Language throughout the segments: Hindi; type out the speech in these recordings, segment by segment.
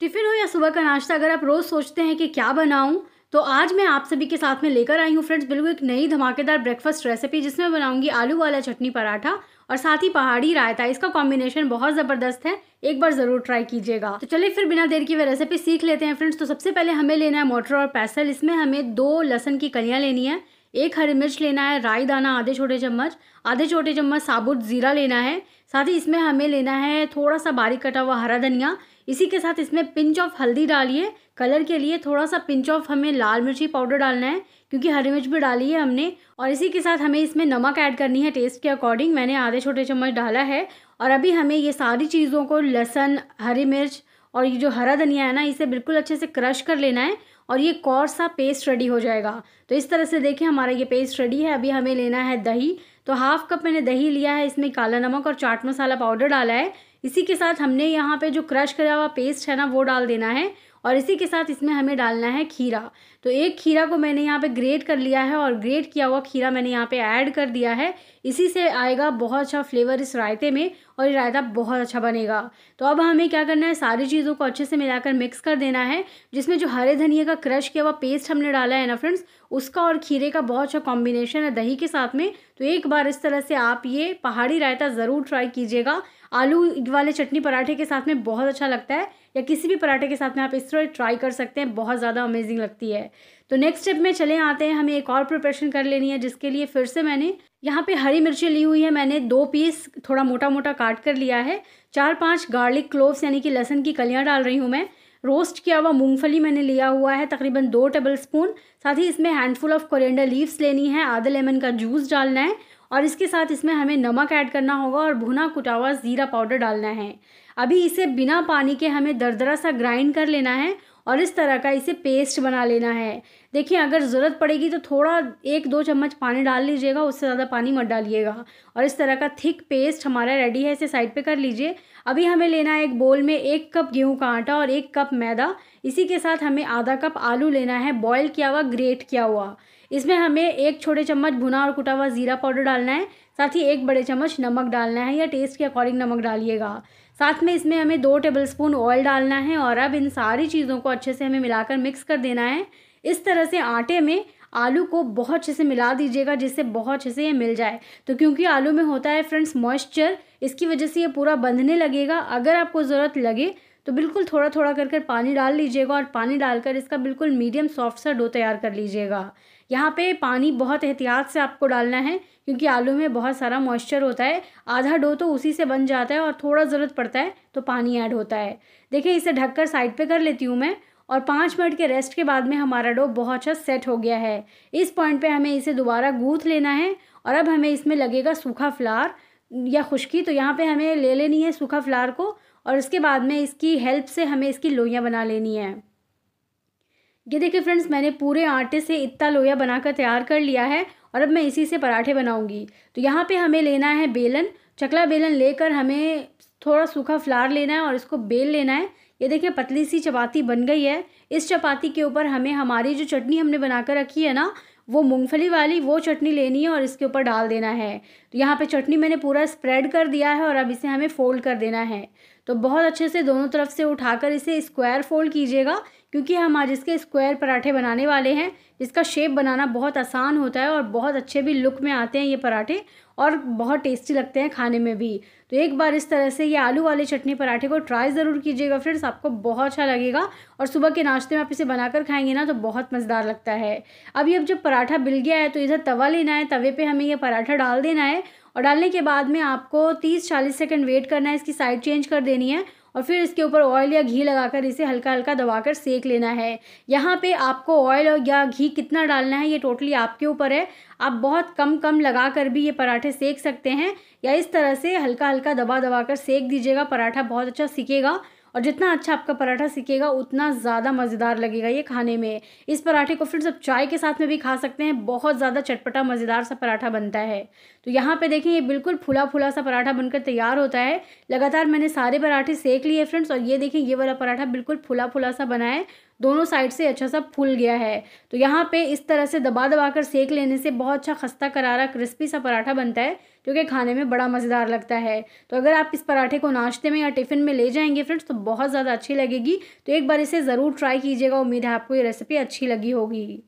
टिफ़िन हो या सुबह का नाश्ता अगर आप रोज़ सोचते हैं कि क्या बनाऊँ तो आज मैं आप सभी के साथ में लेकर आई हूँ फ्रेंड्स बिल्कुल एक नई धमाकेदार ब्रेकफास्ट रेसिपी जिसमें बनाऊंगी आलू वाला चटनी पराठा और साथ ही पहाड़ी रायता इसका कॉम्बिनेशन बहुत ज़बरदस्त है एक बार ज़रूर ट्राई कीजिएगा तो चलिए फिर बिना देर की वह रेसिपी सीख लेते हैं फ्रेंड्स तो सबसे पहले हमें लेना है मोटर और पैसल इसमें हमें दो लहसन की कलियाँ लेनी है एक हरी मिर्च लेना है राई दाना आधे छोटे चम्मच आधे छोटे चम्मच साबुत ज़ीरा लेना है साथ ही इसमें हमें लेना है थोड़ा सा बारीक कटा हुआ हरा धनिया इसी के साथ इसमें पिंच ऑफ हल्दी डालिए कलर के लिए थोड़ा सा पिंच ऑफ हमें लाल मिर्ची पाउडर डालना है क्योंकि हरी मिर्च भी डाली है हमने और इसी के साथ हमें इसमें नमक ऐड करनी है टेस्ट के अकॉर्डिंग मैंने आधे छोटे चम्मच डाला है और अभी हमें ये सारी चीज़ों को लहसन हरी मिर्च और ये जो हरा धनिया है ना इसे बिल्कुल अच्छे से क्रश कर लेना है और ये कौर सा पेस्ट रेडी हो जाएगा तो इस तरह से देखें हमारा ये पेस्ट रेडी है अभी हमें लेना है दही तो हाफ कप मैंने दही लिया है इसमें काला नमक और चाट मसाला पाउडर डाला है इसी के साथ हमने यहाँ पे जो क्रश करा हुआ पेस्ट है ना वो डाल देना है और इसी के साथ इसमें हमें डालना है खीरा तो एक खीरा को मैंने यहाँ पे ग्रेट कर लिया है और ग्रेट किया हुआ खीरा मैंने यहाँ पे ऐड कर दिया है इसी से आएगा बहुत अच्छा फ्लेवर इस रायते में और ये रायता बहुत अच्छा बनेगा तो अब हमें क्या करना है सारी चीज़ों को अच्छे से मिलाकर मिक्स कर देना है जिसमें जो हरे धनिया का क्रश किया हुआ पेस्ट हमने डाला है ना फ्रेंड्स उसका और खीरे का बहुत अच्छा कॉम्बिनेशन है दही के साथ में तो एक बार इस तरह से आप ये पहाड़ी रायता ज़रूर ट्राई कीजिएगा आलू वाले चटनी पराठे के साथ में बहुत अच्छा लगता है या किसी भी पराठे के साथ में आप इस तरह ट्राई कर सकते हैं बहुत ज़्यादा अमेजिंग लगती है तो नेक्स्ट स्टेप में चले आते हैं हमें एक और प्रिपरेशन कर लेनी है जिसके लिए फिर से मैंने यहाँ पे हरी मिर्ची ली हुई है मैंने दो पीस थोड़ा मोटा मोटा काट कर लिया है चार पांच गार्लिक क्लोव्स यानी कि लहसन की कलियाँ डाल रही हूँ मैं रोस्ट किया हुआ मूंगफली मैंने लिया हुआ है तकरीबन दो टेबल स्पून साथ ही इसमें हैंडफुल ऑफ कोरिएंडर लीव्स लेनी है आधा लेमन का जूस डालना है और इसके साथ इसमें हमें नमक ऐड करना होगा और भुना कुटा हुआ ज़ीरा पाउडर डालना है अभी इसे बिना पानी के हमें दरदरा सा ग्राइंड कर लेना है और इस तरह का इसे पेस्ट बना लेना है देखिए अगर ज़रूरत पड़ेगी तो थोड़ा एक दो चम्मच पानी डाल लीजिएगा उससे ज़्यादा पानी मत डालिएगा और इस तरह का थिक पेस्ट हमारा रेडी है इसे साइड पे कर लीजिए अभी हमें लेना है एक बोल में एक कप गेहूं का आटा और एक कप मैदा इसी के साथ हमें आधा कप आलू लेना है बॉयल किया हुआ ग्रेट किया हुआ इसमें हमें एक छोटे चम्मच भुना और कुटा हुआ ज़ीरा पाउडर डालना है साथ ही एक बड़े चम्मच नमक डालना है या टेस्ट के अकॉर्डिंग नमक डालिएगा साथ में इसमें हमें दो टेबलस्पून ऑयल डालना है और अब इन सारी चीज़ों को अच्छे से हमें मिलाकर मिक्स कर देना है इस तरह से आटे में आलू को बहुत अच्छे से मिला दीजिएगा जिससे बहुत अच्छे से ये मिल जाए तो क्योंकि आलू में होता है फ्रेंड्स मॉइस्चर इसकी वजह से ये पूरा बंधने लगेगा अगर आपको ज़रूरत लगे तो बिल्कुल थोड़ा थोड़ा कर कर पानी डाल लीजिएगा और पानी डालकर इसका बिल्कुल मीडियम सॉफ्ट सा डो तैयार कर लीजिएगा यहाँ पे पानी बहुत एहतियात से आपको डालना है क्योंकि आलू में बहुत सारा मॉइस्चर होता है आधा डो तो उसी से बन जाता है और थोड़ा ज़रूरत पड़ता है तो पानी ऐड होता है देखिए इसे ढककर साइड पे कर लेती हूँ मैं और पाँच मिनट के रेस्ट के बाद में हमारा डो बहुत अच्छा सेट हो गया है इस पॉइंट पर हमें इसे दोबारा गूँथ लेना है और अब हमें इसमें लगेगा सूखा फ्लार या खुश्की तो यहाँ पर हमें ले लेनी है सूखा फ्लार को और इसके बाद में इसकी हेल्प से हमें इसकी लोइयाँ बना लेनी है ये देखिए फ्रेंड्स मैंने पूरे आटे से इतना लोया बनाकर तैयार कर लिया है और अब मैं इसी से पराठे बनाऊंगी तो यहाँ पे हमें लेना है बेलन चकला बेलन लेकर हमें थोड़ा सूखा फ्लार लेना है और इसको बेल लेना है ये देखिए पतली सी चपाती बन गई है इस चपाती के ऊपर हमें हमारी जो चटनी हमने बनाकर रखी है ना वो मूंगफली वाली वो चटनी लेनी है और इसके ऊपर डाल देना है तो यहाँ पे चटनी मैंने पूरा स्प्रेड कर दिया है और अब इसे हमें फ़ोल्ड कर देना है तो बहुत अच्छे से दोनों तरफ से उठाकर इसे स्क्वायर फ़ोल्ड कीजिएगा क्योंकि हम आज इसके स्क्वायर पराठे बनाने वाले हैं इसका शेप बनाना बहुत आसान होता है और बहुत अच्छे भी लुक में आते हैं ये पराठे और बहुत टेस्टी लगते हैं खाने में भी तो एक बार इस तरह से ये आलू वाले चटनी पराठे को ट्राई ज़रूर कीजिएगा फ्रेंड्स आपको बहुत अच्छा लगेगा और सुबह के नाश्ते में आप इसे बनाकर खाएंगे ना तो बहुत मज़ेदार लगता है अभी अब जब पराठा बिल गया है तो इधर तवा लेना है तवे पर हमें यह पराठा डाल देना है और डालने के बाद में आपको तीस चालीस सेकेंड वेट करना है इसकी साइड चेंज कर देनी है और फिर इसके ऊपर ऑयल या घी लगाकर इसे हल्का हल्का दबाकर सेक लेना है यहाँ पे आपको ऑयल या घी कितना डालना है ये टोटली आपके ऊपर है आप बहुत कम कम लगा कर भी ये पराठे सेक सकते हैं या इस तरह से हल्का हल्का दबा दबा कर सेक दीजिएगा पराठा बहुत अच्छा सीखेगा और जितना अच्छा आपका पराठा सीखेगा उतना ज़्यादा मज़ेदार लगेगा ये खाने में इस पराठे को फ्रेंड्स आप चाय के साथ में भी खा सकते हैं बहुत ज़्यादा चटपटा मज़ेदार सा पराठा बनता है तो यहाँ पे देखें ये बिल्कुल फुला फुला सा पराठा बनकर तैयार होता है लगातार मैंने सारे पराठे सेक लिए फ्रेंड्स और ये देखें ये वाला पराठा बिल्कुल फुला फुला सा बना है दोनों साइड से अच्छा सा फूल गया है तो यहाँ पे इस तरह से दबा दबा कर सेक लेने से बहुत अच्छा खस्ता करारा क्रिस्पी सा पराठा बनता है जो कि खाने में बड़ा मज़ेदार लगता है तो अगर आप इस पराठे को नाश्ते में या टिफ़िन में ले जाएंगे फ्रेंड्स तो बहुत ज़्यादा अच्छी लगेगी तो एक बार इसे ज़रूर ट्राई कीजिएगा उम्मीद है आपको ये रेसिपी अच्छी लगी होगी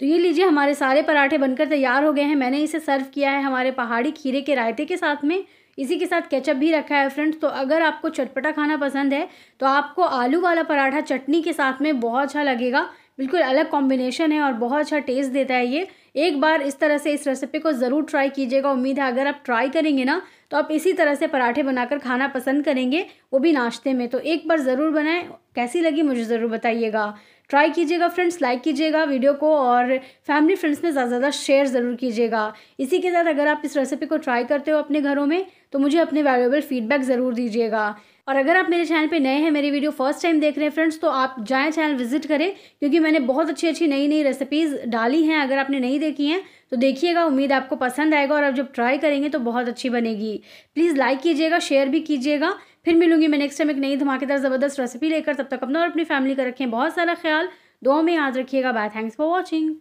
तो ये लीजिए हमारे सारे पराठे बनकर तैयार हो गए हैं मैंने इसे सर्व किया है हमारे पहाड़ी खीरे के रायते के साथ में इसी के साथ केचप भी रखा है फ्रेंड्स तो अगर आपको चटपटा खाना पसंद है तो आपको आलू वाला पराठा चटनी के साथ में बहुत अच्छा लगेगा बिल्कुल अलग कॉम्बिनेशन है और बहुत अच्छा टेस्ट देता है ये एक बार इस तरह से इस रेसिपी को ज़रूर ट्राई कीजिएगा उम्मीद है अगर आप ट्राई करेंगे ना तो आप इसी तरह से पराठे बनाकर खाना पसंद करेंगे वो भी नाश्ते में तो एक बार ज़रूर बनाएं कैसी लगी मुझे ज़रूर बताइएगा ट्राई कीजिएगा फ्रेंड्स लाइक कीजिएगा वीडियो को और फैमिली फ्रेंड्स में ज़्यादा से ज़्यादा शेयर ज़रूर कीजिएगा इसी के साथ अगर आप इस रेसिपी को ट्राई करते हो अपने घरों में तो मुझे अपने वैल्यूबल फीडबैक ज़रूर दीजिएगा और अगर आप मेरे चैनल पे नए हैं मेरी वीडियो फर्स्ट टाइम देख रहे हैं फ्रेंड्स तो आप जाएँ चैनल विजिट करें क्योंकि मैंने बहुत अच्छी अच्छी नई नई रेसिपीज़ डाली हैं अगर आपने नहीं देखी हैं तो देखिएगा उम्मीद आपको पसंद आएगा और आप जब ट्राई करेंगे तो बहुत अच्छी बनेगी प्लीज़ लाइक कीजिएगा शेयर भी कीजिएगा फिर मिलूंगी मैं नेक्स्ट टाइम एक नई धमाकेदार ज़बरदस्त रेसिपी लेकर तब तक अपना और अपनी फैमिली का रखें बहुत सारा ख्याल दो में याद रखिएगा बाय थैंक्स फॉर वॉचिंग